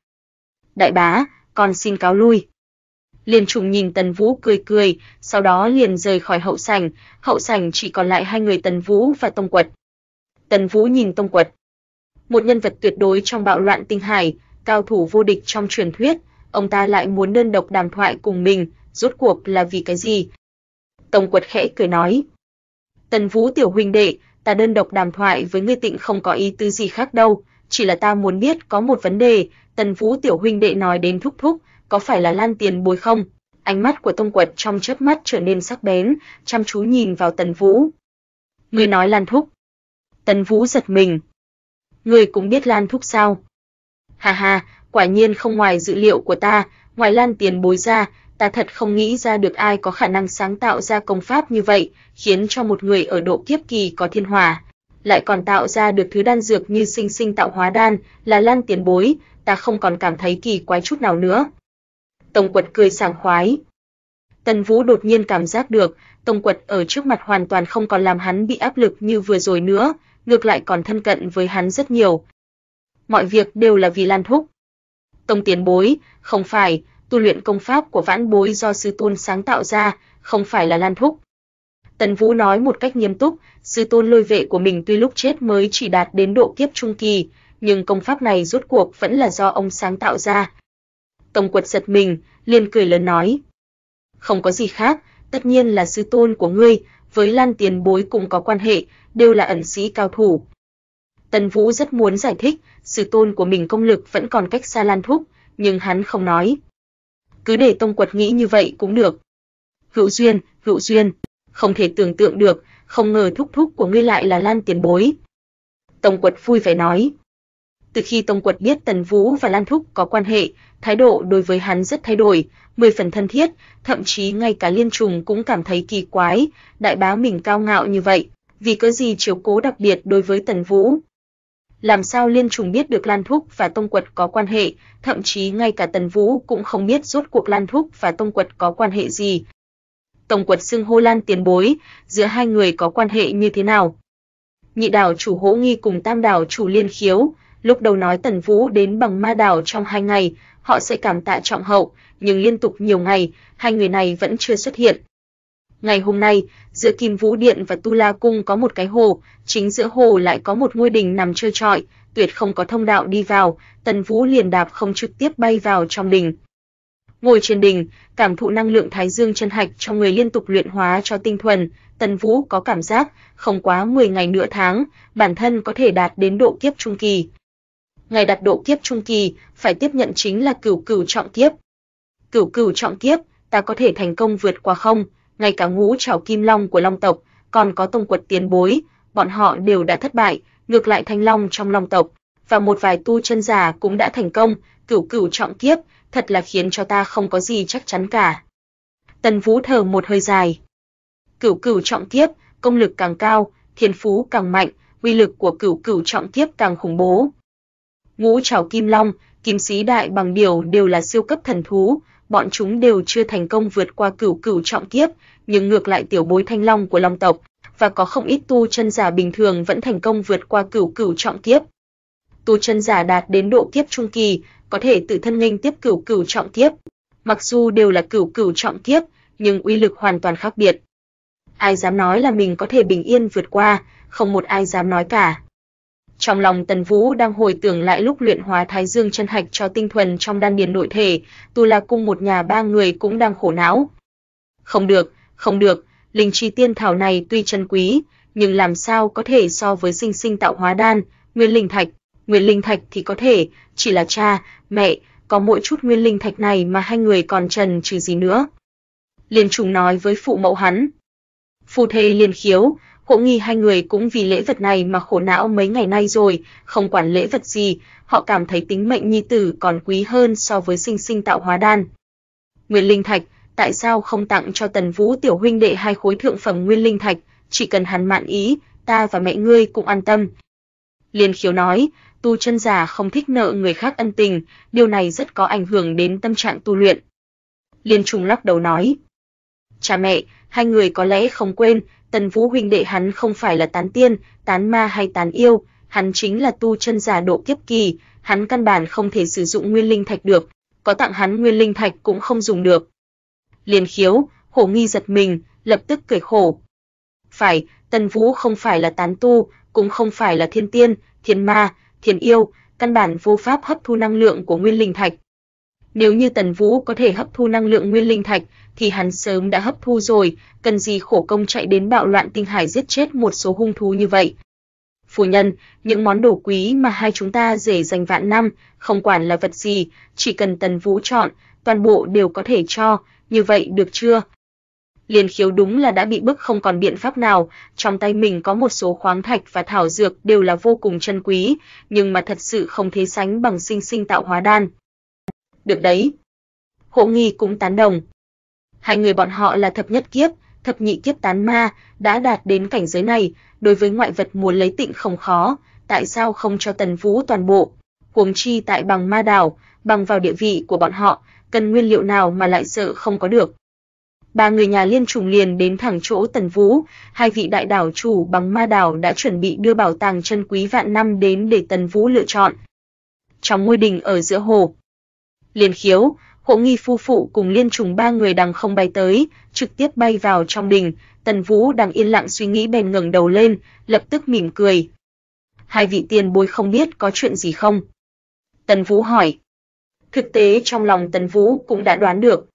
Đại bá, con xin cáo lui. Liên trùng nhìn Tần Vũ cười cười, sau đó liền rời khỏi hậu sảnh, hậu sảnh chỉ còn lại hai người Tần Vũ và Tông Quật. Tần Vũ nhìn Tông Quật, một nhân vật tuyệt đối trong bạo loạn tinh hải, cao thủ vô địch trong truyền thuyết, ông ta lại muốn đơn độc đàm thoại cùng mình, rốt cuộc là vì cái gì? Tông Quật khẽ cười nói, "Tần Vũ tiểu huynh đệ, ta đơn độc đàm thoại với ngươi tịnh không có ý tứ gì khác đâu, chỉ là ta muốn biết có một vấn đề." Tần Vũ tiểu huynh đệ nói đến thúc thúc, "Có phải là Lan Tiền bồi không?" Ánh mắt của Tông Quật trong chớp mắt trở nên sắc bén, chăm chú nhìn vào Tần Vũ. "Ngươi nói Lan thúc?" Tần Vũ giật mình, ngươi cũng biết Lan thúc sao? Hà hà, quả nhiên không ngoài dự liệu của ta, ngoài Lan tiền bối ra, ta thật không nghĩ ra được ai có khả năng sáng tạo ra công pháp như vậy, khiến cho một người ở độ kiếp kỳ có thiên hỏa, lại còn tạo ra được thứ đan dược như sinh sinh tạo hóa đan, là Lan tiền bối, ta không còn cảm thấy kỳ quái chút nào nữa. Tông Quật cười sảng khoái. Tần Vũ đột nhiên cảm giác được, Tông Quật ở trước mặt hoàn toàn không còn làm hắn bị áp lực như vừa rồi nữa, ngược lại còn thân cận với hắn rất nhiều. Mọi việc đều là vì Lan Thúc. Tông Tiến Bối, không phải, tu luyện công pháp của Vãn Bối do Sư Tôn sáng tạo ra, không phải là Lan Thúc. Tần Vũ nói một cách nghiêm túc, Sư Tôn lôi vệ của mình tuy lúc chết mới chỉ đạt đến độ kiếp trung kỳ, nhưng công pháp này rốt cuộc vẫn là do ông sáng tạo ra. Tông Quật giật mình, liền cười lớn nói. Không có gì khác, tất nhiên là sư tôn của ngươi, với Lan tiền bối cũng có quan hệ, đều là ẩn sĩ cao thủ. Tần Vũ rất muốn giải thích, sự tôn của mình công lực vẫn còn cách xa Lan Thúc, nhưng hắn không nói. Cứ để Tông Quật nghĩ như vậy cũng được. Hữu duyên, hữu duyên, không thể tưởng tượng được, không ngờ thúc thúc của ngươi lại là Lan tiền bối. Tông Quật vui vẻ nói. Từ khi Tông Quật biết Tần Vũ và Lan Thúc có quan hệ, thái độ đối với hắn rất thay đổi, mười phần thân thiết, thậm chí ngay cả Liên Trùng cũng cảm thấy kỳ quái, đại bá mình cao ngạo như vậy, vì cớ gì chiếu cố đặc biệt đối với Tần Vũ? Làm sao Liên Trùng biết được Lan Thúc và Tông Quật có quan hệ, thậm chí ngay cả Tần Vũ cũng không biết rốt cuộc Lan Thúc và Tông Quật có quan hệ gì. Tông Quật xưng hô Lan tiền bối, giữa hai người có quan hệ như thế nào? Nhị đảo chủ Hỗ Nghi cùng Tam đảo chủ Liên Khiếu, Lúc đầu nói Tần Vũ đến bằng ma đảo trong hai ngày, họ sẽ cảm tạ trọng hậu, nhưng liên tục nhiều ngày, hai người này vẫn chưa xuất hiện. Ngày hôm nay, giữa Kim Vũ Điện và Tu La Cung có một cái hồ, chính giữa hồ lại có một ngôi đình nằm trơ trọi, tuyệt không có thông đạo đi vào, Tần Vũ liền đạp không trực tiếp bay vào trong đình. Ngồi trên đình, cảm thụ năng lượng thái dương chân hạch trong người liên tục luyện hóa cho tinh thuần, Tần Vũ có cảm giác, không quá 10 ngày nữa tháng, bản thân có thể đạt đến độ kiếp trung kỳ, ngày đặt độ kiếp trung kỳ, phải tiếp nhận chính là cửu cửu trọng kiếp. Cửu cửu trọng kiếp, ta có thể thành công vượt qua không? Ngay cả ngũ trảo kim long của Long tộc, còn có tông quật tiền bối, bọn họ đều đã thất bại, ngược lại Thanh Long trong Long tộc và một vài tu chân giả cũng đã thành công, cửu cửu trọng kiếp, thật là khiến cho ta không có gì chắc chắn cả. Tần Vũ thở một hơi dài. Cửu cửu trọng kiếp, công lực càng cao, thiên phú càng mạnh, uy lực của cửu cửu trọng kiếp càng khủng bố. Ngũ trảo kim long, kim sĩ đại bằng điểu đều là siêu cấp thần thú, bọn chúng đều chưa thành công vượt qua cửu cửu trọng kiếp, nhưng ngược lại tiểu bối thanh long của long tộc và có không ít tu chân giả bình thường vẫn thành công vượt qua cửu cửu trọng kiếp. Tu chân giả đạt đến độ kiếp trung kỳ, có thể tự thân nghênh tiếp cửu cửu trọng kiếp. Mặc dù đều là cửu cửu trọng kiếp, nhưng uy lực hoàn toàn khác biệt. Ai dám nói là mình có thể bình yên vượt qua, không một ai dám nói cả. Trong lòng Tần Vũ đang hồi tưởng lại lúc luyện hóa Thái Dương chân hạch cho tinh thuần trong đan điền nội thể, Tu La cung một nhà ba người cũng đang khổ não. Không được, không được, linh chi tiên thảo này tuy chân quý, nhưng làm sao có thể so với sinh sinh tạo hóa đan, nguyên linh thạch, nguyên linh thạch thì có thể, chỉ là cha, mẹ, có mỗi chút nguyên linh thạch này mà hai người còn trần trừ gì nữa. Liên trùng nói với phụ mẫu hắn. Phu thê liên khiếu, Hộ nghi hai người cũng vì lễ vật này mà khổ não mấy ngày nay rồi, không quản lễ vật gì, họ cảm thấy tính mệnh nhi tử còn quý hơn so với sinh sinh tạo hóa đan. Nguyên linh thạch, tại sao không tặng cho Tần Vũ tiểu huynh đệ hai khối thượng phẩm nguyên linh thạch, chỉ cần hắn mạn ý, ta và mẹ ngươi cũng an tâm. Liên Khiếu nói, tu chân giả không thích nợ người khác ân tình, điều này rất có ảnh hưởng đến tâm trạng tu luyện. Liên Trung lắc đầu nói, cha mẹ, hai người có lẽ không quên, Tần Vũ huynh đệ hắn không phải là tán tiên, tán ma hay tán yêu, hắn chính là tu chân giả độ kiếp kỳ, hắn căn bản không thể sử dụng nguyên linh thạch được, có tặng hắn nguyên linh thạch cũng không dùng được. Liên khiếu, hổ nghi giật mình, lập tức cười khổ. Phải, Tần Vũ không phải là tán tu, cũng không phải là thiên tiên, thiên ma, thiên yêu, căn bản vô pháp hấp thu năng lượng của nguyên linh thạch, nếu như Tần Vũ có thể hấp thu năng lượng nguyên linh thạch thì hắn sớm đã hấp thu rồi, cần gì khổ công chạy đến bạo loạn tinh hải giết chết một số hung thú như vậy. Phu nhân, những món đồ quý mà hai chúng ta rể dành vạn năm, không quản là vật gì, chỉ cần Tần Vũ chọn, toàn bộ đều có thể cho, như vậy được chưa? Liên Khiếu đúng là đã bị bức không còn biện pháp nào, trong tay mình có một số khoáng thạch và thảo dược đều là vô cùng chân quý, nhưng mà thật sự không thể sánh bằng sinh sinh tạo hóa đan được đấy. Hộ nghi cũng tán đồng. Hai người bọn họ là thập nhất kiếp, thập nhị kiếp tán ma, đã đạt đến cảnh giới này, đối với ngoại vật muốn lấy tịnh không khó, tại sao không cho Tần Vũ toàn bộ? Huống chi tại bằng ma đảo, bằng vào địa vị của bọn họ, cần nguyên liệu nào mà lại sợ không có được. Ba người nhà liên trùng liền đến thẳng chỗ Tần Vũ, hai vị đại đảo chủ bằng ma đảo đã chuẩn bị đưa bảo tàng chân quý vạn năm đến để Tần Vũ lựa chọn. Trong ngôi đình ở giữa hồ, Liên Khiếu, Hộ Nghi phu phụ cùng Liên Trùng ba người đằng không bay tới, trực tiếp bay vào trong đình, Tần Vũ đang yên lặng suy nghĩ bèn ngẩng đầu lên, lập tức mỉm cười. Hai vị tiền bối không biết có chuyện gì không? Tần Vũ hỏi. Thực tế trong lòng Tần Vũ cũng đã đoán được.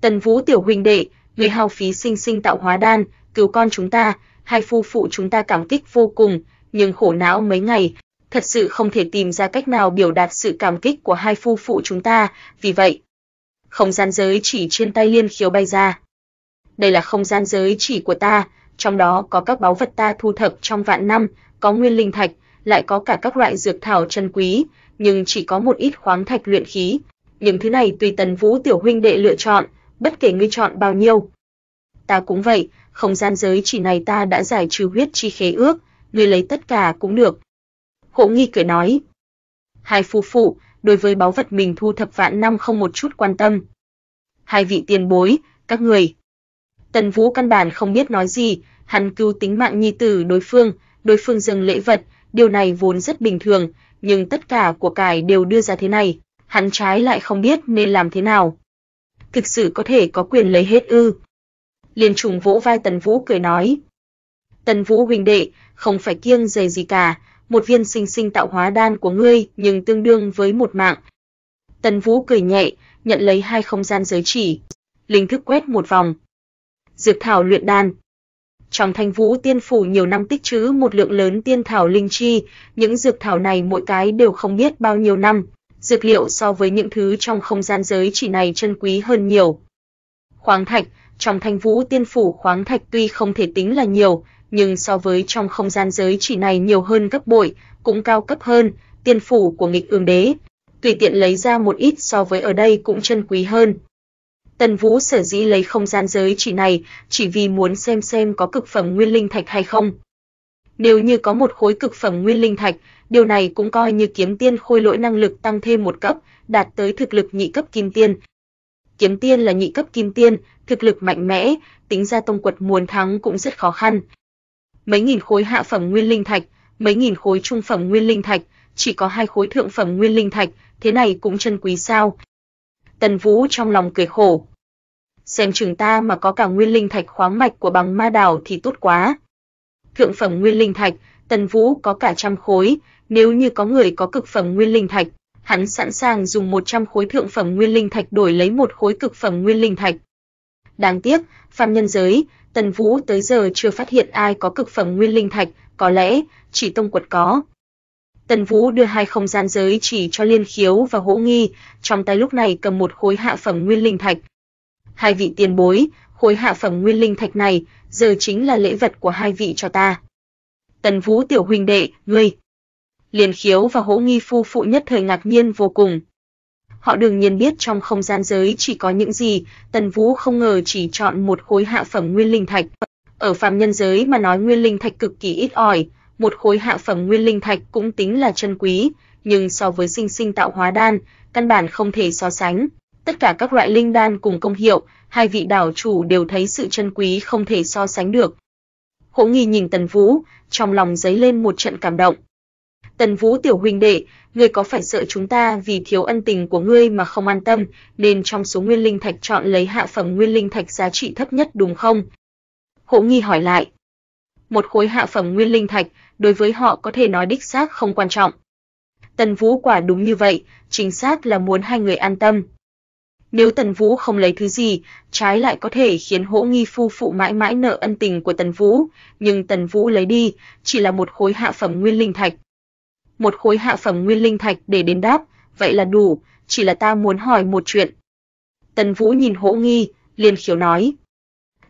Tần Vũ tiểu huynh đệ, người hao phí sinh sinh tạo hóa đan, cứu con chúng ta, hai phu phụ chúng ta cảm kích vô cùng, nhưng khổ não mấy ngày, thật sự không thể tìm ra cách nào biểu đạt sự cảm kích của hai phu phụ chúng ta, vì vậy, không gian giới chỉ trên tay Liên Khiếu bay ra. Đây là không gian giới chỉ của ta, trong đó có các báu vật ta thu thập trong vạn năm, có nguyên linh thạch, lại có cả các loại dược thảo chân quý, nhưng chỉ có một ít khoáng thạch luyện khí. Những thứ này tùy Tần Vũ tiểu huynh đệ lựa chọn, bất kể ngươi chọn bao nhiêu. Ta cũng vậy, không gian giới chỉ này ta đã giải trừ huyết chi khế ước, ngươi lấy tất cả cũng được, Hộ nghi cười nói. Hai phu phụ, đối với báu vật mình thu thập vạn năm không một chút quan tâm. Hai vị tiền bối, các người. Tần Vũ căn bản không biết nói gì, hắn cứu tính mạng nhi tử đối phương, đối phương dâng lễ vật, điều này vốn rất bình thường, nhưng tất cả của cải đều đưa ra thế này, hắn trái lại không biết nên làm thế nào. Thực sự có thể có quyền lấy hết ư? Liên trùng vỗ vai Tần Vũ cười nói. Tần Vũ huynh đệ, không phải kiêng dè gì cả, một viên sinh sinh tạo hóa đan của ngươi nhưng tương đương với một mạng. Tần Vũ cười nhẹ, nhận lấy hai không gian giới chỉ, linh thức quét một vòng. Dược thảo luyện đan. Trong Thanh Vũ Tiên phủ nhiều năm tích trữ một lượng lớn tiên thảo linh chi, những dược thảo này mỗi cái đều không biết bao nhiêu năm, dược liệu so với những thứ trong không gian giới chỉ này chân quý hơn nhiều. Khoáng thạch, trong Thanh Vũ Tiên phủ khoáng thạch tuy không thể tính là nhiều, nhưng so với trong không gian giới chỉ này nhiều hơn gấp bội, cũng cao cấp hơn, tiên phủ của nghịch ương đế. Tùy tiện lấy ra một ít so với ở đây cũng chân quý hơn. Tần Vũ sở dĩ lấy không gian giới chỉ này, chỉ vì muốn xem xem có cực phẩm nguyên linh thạch hay không. Nếu như có một khối cực phẩm nguyên linh thạch, điều này cũng coi như kiếm tiên khôi lỗi năng lực tăng thêm một cấp, đạt tới thực lực nhị cấp kim tiên. Kiếm tiên là nhị cấp kim tiên, thực lực mạnh mẽ, tính ra tông quật muốn thắng cũng rất khó khăn mấy nghìn khối hạ phẩm nguyên linh thạch, mấy nghìn khối trung phẩm nguyên linh thạch, chỉ có hai khối thượng phẩm nguyên linh thạch, thế này cũng chân quý sao? Tần Vũ trong lòng cười khổ. Xem chừng ta mà có cả nguyên linh thạch khoáng mạch của bằng ma đảo thì tốt quá. Thượng phẩm nguyên linh thạch, Tần Vũ có cả trăm khối, nếu như có người có cực phẩm nguyên linh thạch, hắn sẵn sàng dùng 100 khối thượng phẩm nguyên linh thạch đổi lấy một khối cực phẩm nguyên linh thạch. Đáng tiếc, phàm nhân giới, Tần Vũ tới giờ chưa phát hiện ai có cực phẩm nguyên linh thạch, có lẽ chỉ tông quật có. Tần Vũ đưa hai không gian giới chỉ cho Liên Khiếu và Hỗ Nghi, trong tay lúc này cầm một khối hạ phẩm nguyên linh thạch. Hai vị tiền bối, khối hạ phẩm nguyên linh thạch này giờ chính là lễ vật của hai vị cho ta. Tần Vũ tiểu huynh đệ, ngươi. Liên Khiếu và Hỗ Nghi phu phụ nhất thời ngạc nhiên vô cùng, họ đương nhiên biết trong không gian giới chỉ có những gì, Tần Vũ không ngờ chỉ chọn một khối hạ phẩm nguyên linh thạch. Ở phàm nhân giới mà nói nguyên linh thạch cực kỳ ít ỏi, một khối hạ phẩm nguyên linh thạch cũng tính là chân quý, nhưng so với sinh sinh tạo hóa đan, căn bản không thể so sánh. Tất cả các loại linh đan cùng công hiệu, hai vị đảo chủ đều thấy sự chân quý không thể so sánh được. Hỗ Nghi nhìn Tần Vũ, trong lòng dấy lên một trận cảm động, Tần Vũ tiểu huynh đệ, ngươi có phải sợ chúng ta vì thiếu ân tình của ngươi mà không an tâm, nên trong số nguyên linh thạch chọn lấy hạ phẩm nguyên linh thạch giá trị thấp nhất đúng không? Hộ nghi hỏi lại. Một khối hạ phẩm nguyên linh thạch đối với họ có thể nói đích xác không quan trọng. Tần Vũ quả đúng như vậy, chính xác là muốn hai người an tâm. Nếu Tần Vũ không lấy thứ gì, trái lại có thể khiến Hỗ Nghi phu phụ mãi mãi nợ ân tình của Tần Vũ, nhưng Tần Vũ lấy đi chỉ là một khối hạ phẩm nguyên linh thạch một khối hạ phẩm nguyên linh thạch để đến đáp, vậy là đủ, chỉ là ta muốn hỏi một chuyện. Tần Vũ nhìn Hỗ Nghi, liền khiếu nói.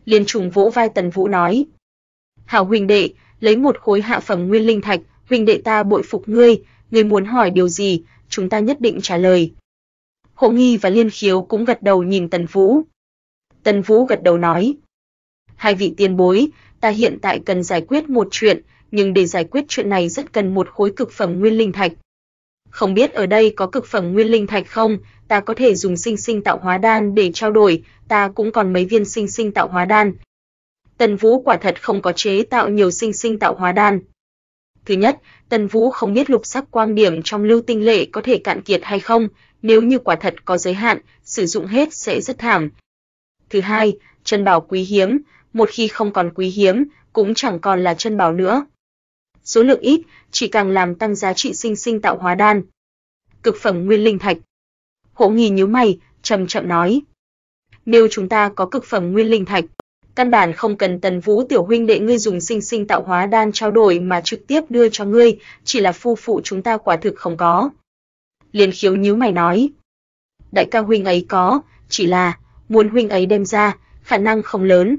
Liên trùng vỗ vai Tần Vũ nói: "Hảo huynh đệ, lấy một khối hạ phẩm nguyên linh thạch, huynh đệ ta bội phục ngươi, ngươi muốn hỏi điều gì, chúng ta nhất định trả lời." Hỗ Nghi và Liên Khiếu cũng gật đầu nhìn Tần Vũ. Tần Vũ gật đầu nói: "Hai vị tiền bối, ta hiện tại cần giải quyết một chuyện, nhưng để giải quyết chuyện này rất cần một khối cực phẩm nguyên linh thạch. Không biết ở đây có cực phẩm nguyên linh thạch không, ta có thể dùng sinh sinh tạo hóa đan để trao đổi, ta cũng còn mấy viên sinh sinh tạo hóa đan. Tần Vũ quả thật không có chế tạo nhiều sinh sinh tạo hóa đan. Thứ nhất, Tần Vũ không biết lục sắc quang điểm trong lưu tinh lệ có thể cạn kiệt hay không, nếu như quả thật có giới hạn, sử dụng hết sẽ rất thảm. Thứ hai, chân bảo quý hiếm, một khi không còn quý hiếm, cũng chẳng còn là chân bảo nữa số lượng ít, chỉ càng làm tăng giá trị sinh sinh tạo hóa đan. Cực phẩm nguyên linh thạch. Hộ nghi nhíu mày, chậm chậm nói: "Nếu chúng ta có cực phẩm nguyên linh thạch, căn bản không cần Tần Vũ tiểu huynh đệ ngươi dùng sinh sinh tạo hóa đan trao đổi mà trực tiếp đưa cho ngươi, chỉ là phu phụ chúng ta quả thực không có." Liên Khiếu nhíu mày nói: "Đại ca huynh ấy có, chỉ là muốn huynh ấy đem ra, khả năng không lớn."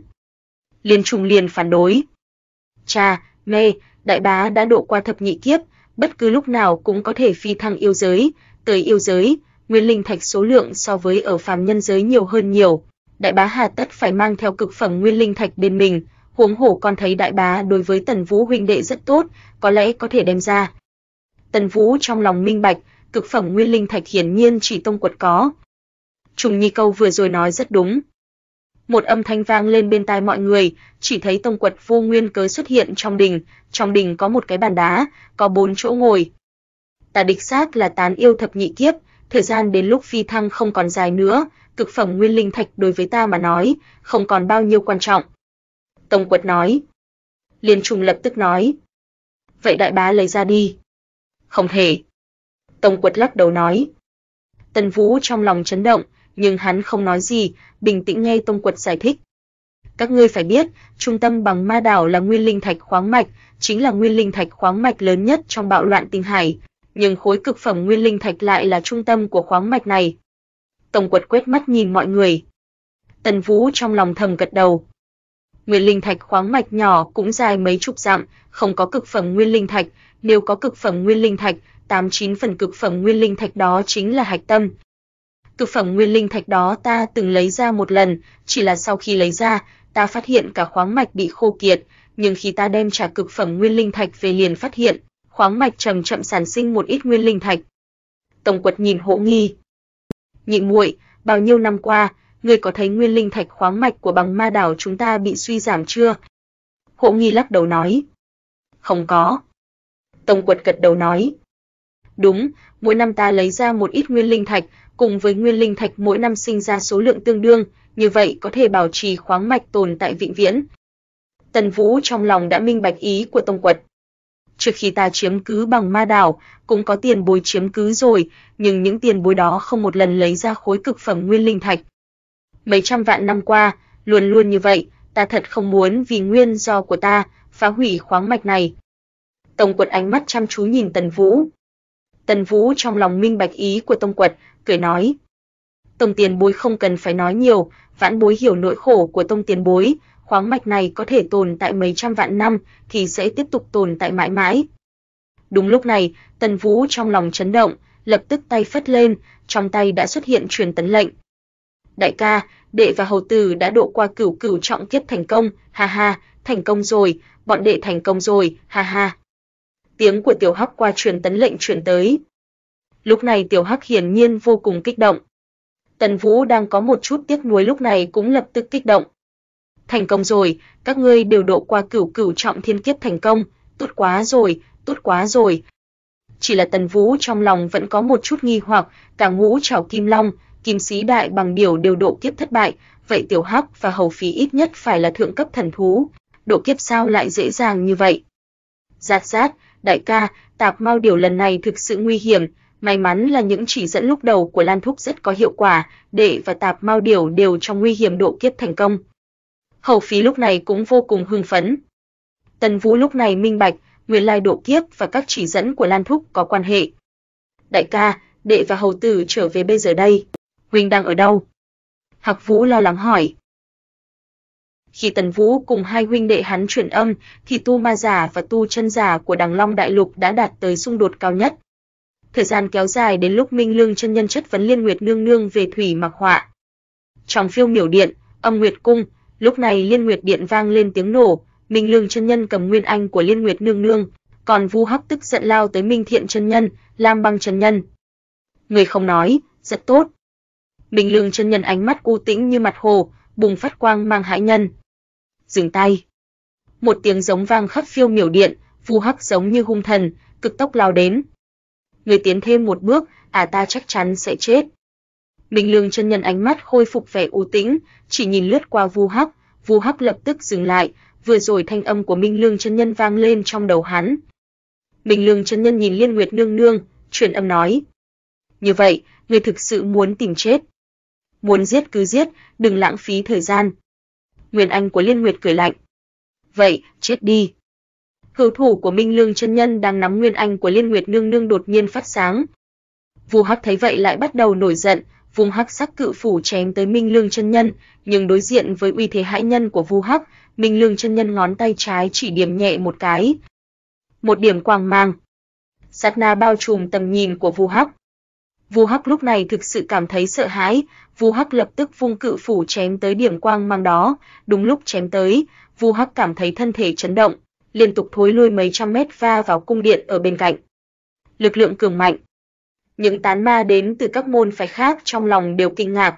Liên trùng liền phản đối: "Cha, mê, đại bá đã độ qua thập nhị kiếp, bất cứ lúc nào cũng có thể phi thăng yêu giới, tới yêu giới, nguyên linh thạch số lượng so với ở phàm nhân giới nhiều hơn nhiều. Đại bá hà tất phải mang theo cực phẩm nguyên linh thạch bên mình, huống hồ con thấy đại bá đối với Tần Vũ huynh đệ rất tốt, có lẽ có thể đem ra. Tần Vũ trong lòng minh bạch, cực phẩm nguyên linh thạch hiển nhiên chỉ tông quật có. Trùng Nhi Câu vừa rồi nói rất đúng, một âm thanh vang lên bên tai mọi người, chỉ thấy Tông Quật vô nguyên cớ xuất hiện trong đình, trong đình có một cái bàn đá, có bốn chỗ ngồi. Tà địch sát là tán yêu thập nhị kiếp, thời gian đến lúc phi thăng không còn dài nữa, cực phẩm nguyên linh thạch đối với ta mà nói, không còn bao nhiêu quan trọng. Tông Quật nói. Liên Trùng lập tức nói. Vậy đại bá lấy ra đi. Không thể. Tông Quật lắc đầu nói. Tần Vũ trong lòng chấn động, nhưng hắn không nói gì, bình tĩnh nghe Tông Quật giải thích. Các ngươi phải biết, trung tâm bằng ma đảo là nguyên linh thạch khoáng mạch, chính là nguyên linh thạch khoáng mạch lớn nhất trong bạo loạn tinh hải, nhưng khối cực phẩm nguyên linh thạch lại là trung tâm của khoáng mạch này. Tông Quật quét mắt nhìn mọi người. Tần Vũ trong lòng thầm gật đầu. Nguyên linh thạch khoáng mạch nhỏ cũng dài mấy chục dặm, không có cực phẩm nguyên linh thạch, nếu có cực phẩm nguyên linh thạch, 89 phần cực phẩm nguyên linh thạch đó chính là hạch tâm, Cực phẩm nguyên linh thạch đó ta từng lấy ra một lần, chỉ là sau khi lấy ra, ta phát hiện cả khoáng mạch bị khô kiệt, nhưng khi ta đem trả cực phẩm nguyên linh thạch về liền phát hiện, khoáng mạch chậm chậm sản sinh một ít nguyên linh thạch. Tổng quật nhìn Hỗ Nghi. Nhị muội, bao nhiêu năm qua, ngươi có thấy nguyên linh thạch khoáng mạch của bằng ma đảo chúng ta bị suy giảm chưa? Hỗ Nghi lắc đầu nói. Không có. Tổng quật gật đầu nói. Đúng, mỗi năm ta lấy ra một ít nguyên linh thạch, cùng với nguyên linh thạch mỗi năm sinh ra số lượng tương đương, như vậy có thể bảo trì khoáng mạch tồn tại vĩnh viễn. Tần Vũ trong lòng đã minh bạch ý của Tông Quật. Trước khi ta chiếm cứ bằng ma đảo, cũng có tiền bối chiếm cứ rồi, nhưng những tiền bối đó không một lần lấy ra khối cực phẩm nguyên linh thạch. Mấy trăm vạn năm qua, luôn luôn như vậy, ta thật không muốn vì nguyên do của ta phá hủy khoáng mạch này. Tông Quật ánh mắt chăm chú nhìn Tần Vũ. Tần Vũ trong lòng minh bạch ý của Tông Quật, cười nói. Tông tiền bối không cần phải nói nhiều, vãn bối hiểu nỗi khổ của tông tiền bối, khoáng mạch này có thể tồn tại mấy trăm vạn năm thì sẽ tiếp tục tồn tại mãi mãi. Đúng lúc này, Tần Vũ trong lòng chấn động, lập tức tay phất lên, trong tay đã xuất hiện truyền tấn lệnh. Đại ca, đệ và hầu tử đã độ qua cửu cửu trọng kiếp thành công, ha ha, thành công rồi, bọn đệ thành công rồi, ha ha. Tiếng của tiểu hóc qua truyền tấn lệnh truyền tới. Lúc này Tiểu Hắc hiển nhiên vô cùng kích động. Tần Vũ đang có một chút tiếc nuối lúc này cũng lập tức kích động. Thành công rồi, các ngươi đều độ qua cửu cửu trọng thiên kiếp thành công, tốt quá rồi, tốt quá rồi. Chỉ là Tần Vũ trong lòng vẫn có một chút nghi hoặc, cả ngũ trảo kim long, kim sĩ đại bằng điều đều độ kiếp thất bại, vậy Tiểu Hắc và Hầu Phí ít nhất phải là thượng cấp thần thú, độ kiếp sao lại dễ dàng như vậy? Giạt giạt, đại ca, tạp mau điều lần này thực sự nguy hiểm, May mắn là những chỉ dẫn lúc đầu của Lan Thúc rất có hiệu quả, đệ và tạp mau điều đều trong nguy hiểm độ kiếp thành công. Hầu phí lúc này cũng vô cùng hưng phấn. Tần Vũ lúc này minh bạch, nguyên lai độ kiếp và các chỉ dẫn của Lan Thúc có quan hệ. Đại ca, đệ và hầu tử trở về bây giờ đây. Huynh đang ở đâu? Hạc Vũ lo lắng hỏi. Khi Tần Vũ cùng hai huynh đệ hắn chuyển âm, thì tu ma giả và tu chân giả của Đằng Long Đại Lục đã đạt tới xung đột cao nhất thời gian kéo dài đến lúc Minh Lương chân nhân chất vấn Liên Nguyệt nương nương về thủy mặc họa. Trong phiêu miểu điện, âm nguyệt cung, lúc này Liên Nguyệt điện vang lên tiếng nổ, Minh Lương chân nhân cầm nguyên anh của Liên Nguyệt nương nương, còn Vu Hắc tức giận lao tới Minh Thiện chân nhân, Lam Băng chân nhân. Người không nói, rất tốt. Minh Lương chân nhân ánh mắt u tĩnh như mặt hồ, bùng phát quang mang hãi nhân. Dừng tay. Một tiếng giống vang khắp phiêu miểu điện, Vu Hắc giống như hung thần, cực tốc lao đến, người tiến thêm một bước, à ta chắc chắn sẽ chết. Minh Lương chân nhân ánh mắt khôi phục vẻ u tĩnh, chỉ nhìn lướt qua Vu Hắc, Vu Hắc lập tức dừng lại, vừa rồi thanh âm của Minh Lương chân nhân vang lên trong đầu hắn. Minh Lương chân nhân nhìn Liên Nguyệt nương nương, truyền âm nói: "Như vậy, người thực sự muốn tìm chết. Muốn giết cứ giết, đừng lãng phí thời gian." Nguyên Anh của Liên Nguyệt cười lạnh: "Vậy, chết đi." hữu thủ của Minh Lương chân nhân đang nắm nguyên anh của Liên Nguyệt nương nương đột nhiên phát sáng. Vu Hắc thấy vậy lại bắt đầu nổi giận, vùng hắc sắc cự phủ chém tới Minh Lương chân nhân, nhưng đối diện với uy thế hãi nhân của Vu Hắc, Minh Lương chân nhân ngón tay trái chỉ điểm nhẹ một cái. Một điểm quang mang. Sát na bao trùm tầm nhìn của Vu Hắc. Vu Hắc lúc này thực sự cảm thấy sợ hãi, Vu Hắc lập tức vung cự phủ chém tới điểm quang mang đó, đúng lúc chém tới, Vu Hắc cảm thấy thân thể chấn động, liên tục thối lui mấy trăm mét va vào cung điện ở bên cạnh. Lực lượng cường mạnh. Những tán ma đến từ các môn phái khác trong lòng đều kinh ngạc.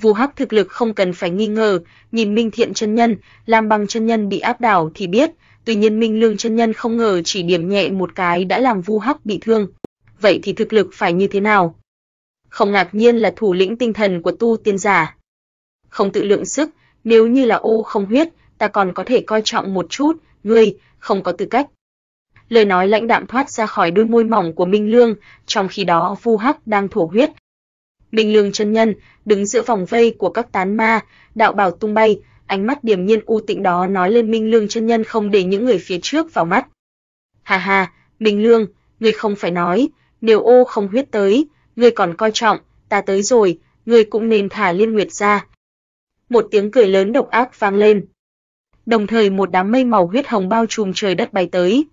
Vu Hắc thực lực không cần phải nghi ngờ, nhìn Minh Thiện chân nhân, Lam bằng chân nhân bị áp đảo thì biết, tuy nhiên Minh Lương chân nhân không ngờ chỉ điểm nhẹ một cái đã làm Vu Hắc bị thương. Vậy thì thực lực phải như thế nào? Không ngạc nhiên là thủ lĩnh tinh thần của tu tiên giả. Không tự lượng sức, nếu như là ô không huyết, ta còn có thể coi trọng một chút, ngươi không có tư cách. Lời nói lãnh đạm thoát ra khỏi đôi môi mỏng của Minh Lương, trong khi đó Vu Hắc đang thổ huyết. Minh Lương chân nhân đứng giữa vòng vây của các tán ma, đạo bảo tung bay, ánh mắt điềm nhiên u tịnh đó nói lên Minh Lương chân nhân không để những người phía trước vào mắt. Hà hà, Minh Lương, ngươi không phải nói, nếu ô không huyết tới, ngươi còn coi trọng, ta tới rồi, ngươi cũng nên thả Liên Nguyệt ra. Một tiếng cười lớn độc ác vang lên đồng thời một đám mây màu huyết hồng bao trùm trời đất bay tới.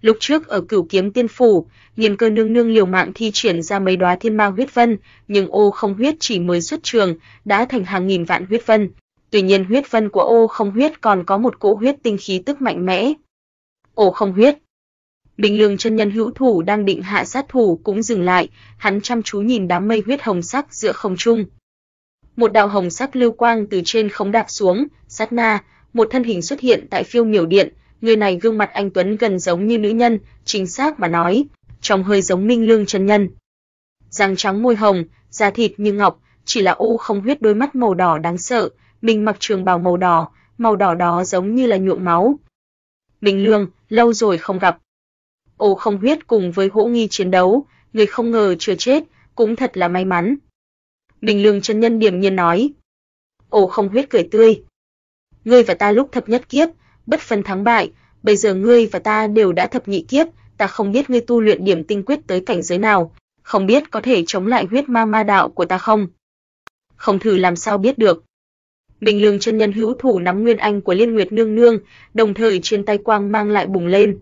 Lúc trước ở Cửu Kiếm Tiên phủ, Nghiên Cơ nương nương liều mạng thi triển ra mấy đóa thiên ma huyết vân, nhưng ô không huyết chỉ mới xuất trường đã thành hàng nghìn vạn huyết vân. Tuy nhiên huyết vân của ô không huyết còn có một cỗ huyết tinh khí tức mạnh mẽ. Ô không huyết. Bình Lương chân nhân hữu thủ đang định hạ sát thủ cũng dừng lại, hắn chăm chú nhìn đám mây huyết hồng sắc giữa không trung. Một đạo hồng sắc lưu quang từ trên không đạp xuống, sát na, một thân hình xuất hiện tại phiêu miểu điện, người này gương mặt anh tuấn gần giống như nữ nhân, chính xác mà nói, trông hơi giống Minh Lương chân nhân. Răng trắng môi hồng, da thịt như ngọc, chỉ là u không huyết đôi mắt màu đỏ đáng sợ, mình mặc trường bào màu đỏ, màu đỏ đó giống như là nhuộm máu. Minh Lương, lâu rồi không gặp. Ô không huyết cùng với hỗ nghi chiến đấu, người không ngờ chưa chết, cũng thật là may mắn. Bình Lương chân nhân điềm nhiên nói. Ô không huyết cười tươi, ngươi và ta lúc thập nhất kiếp, bất phân thắng bại, bây giờ ngươi và ta đều đã thập nhị kiếp, ta không biết ngươi tu luyện điểm tinh quyết tới cảnh giới nào, không biết có thể chống lại huyết ma ma đạo của ta không. Không thử làm sao biết được. Bình Lương chân nhân hữu thủ nắm nguyên anh của Liên Nguyệt nương nương, đồng thời trên tay quang mang lại bùng lên.